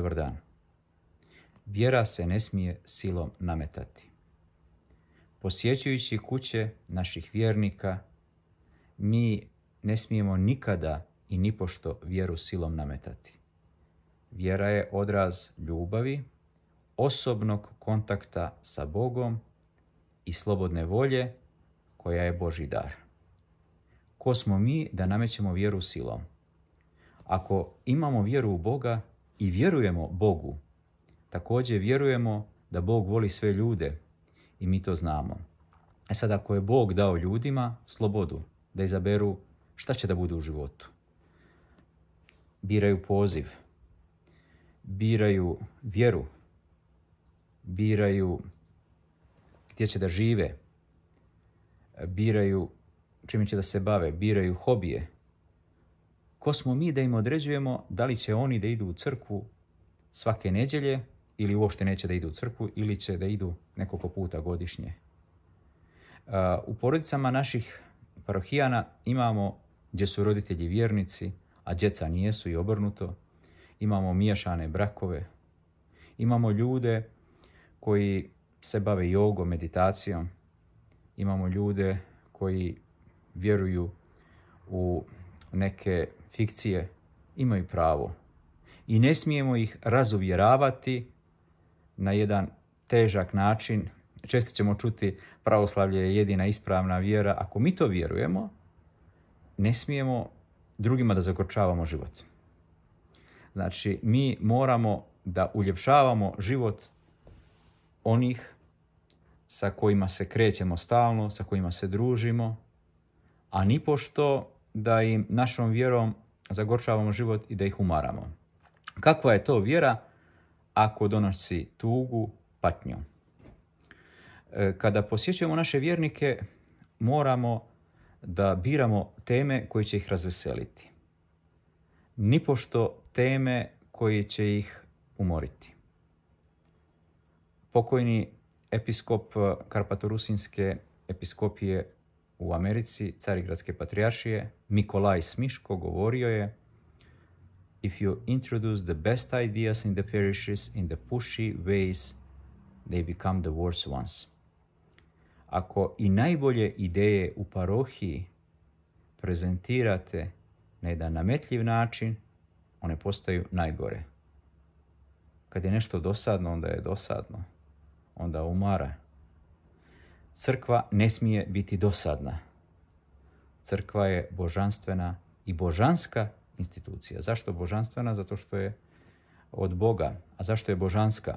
Dobar dan. Vjera se ne smije silom nametati. Posjećujući kuće naših vjernika, mi ne smijemo nikada i nipošto vjeru silom nametati. Vjera je odraz ljubavi, osobnog kontakta sa Bogom i slobodne volje koja je Boži dar. Ko smo mi da namećemo vjeru silom? Ako imamo vjeru u Boga, i vjerujemo Bogu, također vjerujemo da Bog voli sve ljude i mi to znamo. E sad, ako je Bog dao ljudima slobodu da izaberu šta će da budu u životu, biraju poziv, biraju vjeru, biraju gdje će da žive, biraju čime će da se bave, biraju hobije, ko smo mi da im određujemo da li će oni da idu u crkvu svake nedjelje ili uopšte neće da idu u crkvu ili će da idu nekoliko puta godišnje. Uh, u porodicama naših parohijana imamo gdje su roditelji vjernici, a djeca nijesu i obrnuto. Imamo miješane brakove. Imamo ljude koji se bave jogom, meditacijom. Imamo ljude koji vjeruju u neke fikcije imaju pravo i ne smijemo ih razuvjeravati na jedan težak način. Često ćemo čuti pravoslavlje je jedina ispravna vjera. Ako mi to vjerujemo, ne smijemo drugima da zakorčavamo život. Znači, mi moramo da uljepšavamo život onih sa kojima se krećemo stalno, sa kojima se družimo, a nipošto da im našom vjerom zagorčavamo život i da ih umaramo. Kakva je to vjera ako donosi tugu, patnju? E, kada posjećujemo naše vjernike, moramo da biramo teme koje će ih razveseliti. Nipošto teme koje će ih umoriti. Pokojni episkop Karpatorusinske episkopije u Americi, carigradske patrijaršije, Mikolaj Smiško govorio je If you introduce the best ideas in the parishes in the pushy ways, they become the worst ones. Ako i najbolje ideje u parohiji prezentirate na jedan nametljiv način, one postaju najgore. Kad je nešto dosadno, onda je dosadno. Onda umara. Crkva ne smije biti dosadna. Crkva je božanstvena i božanska institucija. Zašto božanstvena? Zato što je od Boga. A zašto je božanska?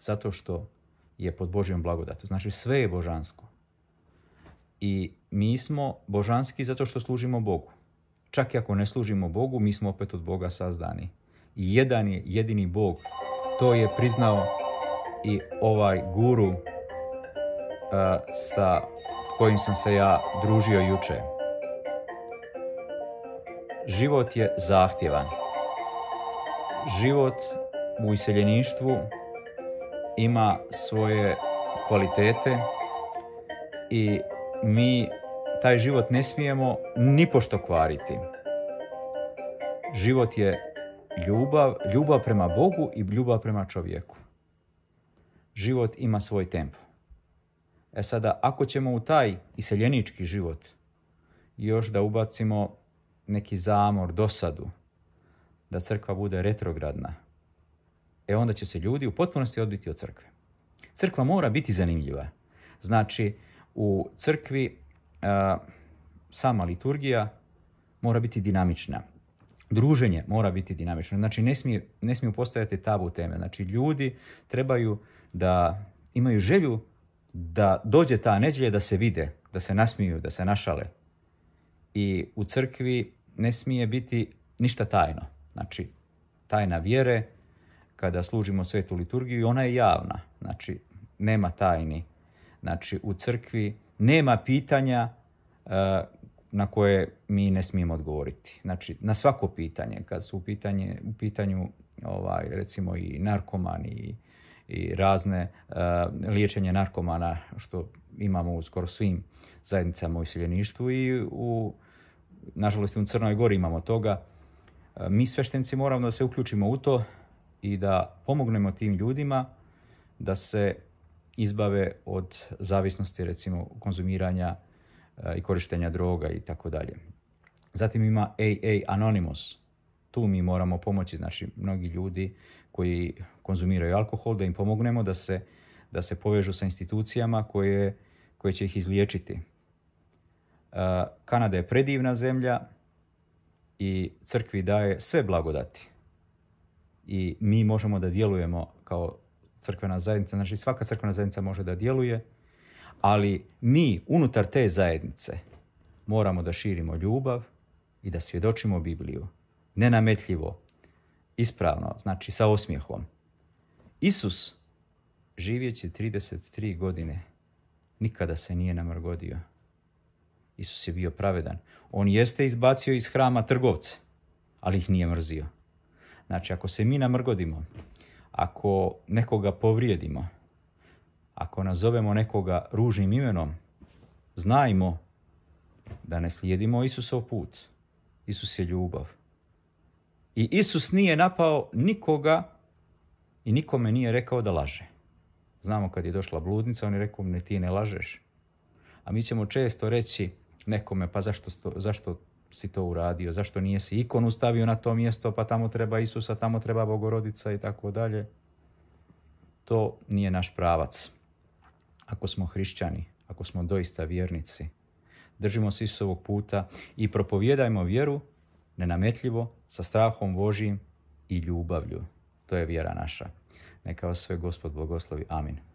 Zato što je pod Božjom blagodatom. Znači sve je božansko. I mi smo božanski zato što služimo Bogu. Čak i ako ne služimo Bogu, mi smo opet od Boga sazdani. jedan je jedini Bog. To je priznao i ovaj guru E, sa kojim sam se ja družio juče. Život je zahtjevan. Život u iseljeništvu ima svoje kvalitete i mi taj život ne smijemo nipošto kvariti. Život je ljubav, ljubav prema Bogu i ljubav prema čovjeku. Život ima svoj tempo. E sada, ako ćemo u taj iseljenički život još da ubacimo neki zamor, dosadu, da crkva bude retrogradna, e onda će se ljudi u potpunosti odbiti od crkve. Crkva mora biti zanimljiva. Znači, u crkvi sama liturgija mora biti dinamična. Druženje mora biti dinamično. Znači, ne smiju, ne smiju postojati tabu teme. Znači, ljudi trebaju da imaju želju da dođe ta nedjelja da se vide, da se nasmiju, da se našale. I u crkvi ne smije biti ništa tajno. Znači, tajna vjere, kada služimo svetu liturgiju, ona je javna. Znači, nema tajni. Znači, u crkvi nema pitanja e, na koje mi ne smijemo odgovoriti. Znači, na svako pitanje, kad su u, u pitanju, ovaj, recimo, i narkomani, i i razne eh, liječenje narkomana što imamo u skoro svim zajednicama u iseljeništvu i u, nažalost u Crnoj Gori imamo toga. Eh, mi sveštenci moramo da se uključimo u to i da pomognemo tim ljudima da se izbave od zavisnosti recimo konzumiranja eh, i korištenja droga i tako dalje. Zatim ima AA Anonymous. Tu mi moramo pomoći, znači mnogi ljudi koji konzumiraju alkohol, da im pomognemo da se, da se povežu sa institucijama koje, koje će ih izliječiti. E, Kanada je predivna zemlja i crkvi daje sve blagodati. I mi možemo da djelujemo kao crkvena zajednica, znači svaka crkvena zajednica može da djeluje, ali mi unutar te zajednice moramo da širimo ljubav i da svjedočimo Bibliju. Nenametljivo, ispravno, znači sa osmijehom. Isus, živjeći 33 godine, nikada se nije namrgodio. Isus je bio pravedan. On jeste izbacio iz hrama trgovce, ali ih nije mrzio. Znači, ako se mi namrgodimo, ako nekoga povrijedimo, ako nazovemo nekoga ružnim imenom, znajmo da ne slijedimo Isusov put. Isus je ljubav. I Isus nije napao nikoga i nikome nije rekao da laže. Znamo kad je došla bludnica, on je rekao, ne ti ne lažeš. A mi ćemo često reći nekome, pa zašto, zašto si to uradio, zašto nije si ikonu stavio na to mjesto, pa tamo treba Isusa, tamo treba Bogorodica i tako dalje. To nije naš pravac. Ako smo hrišćani, ako smo doista vjernici, držimo se Isusovog puta i propovjedajmo vjeru nenametljivo, sa strahom Božijim i ljubavlju. To je vjera naša. Neka vas sve Gospod blagoslovi. Amin.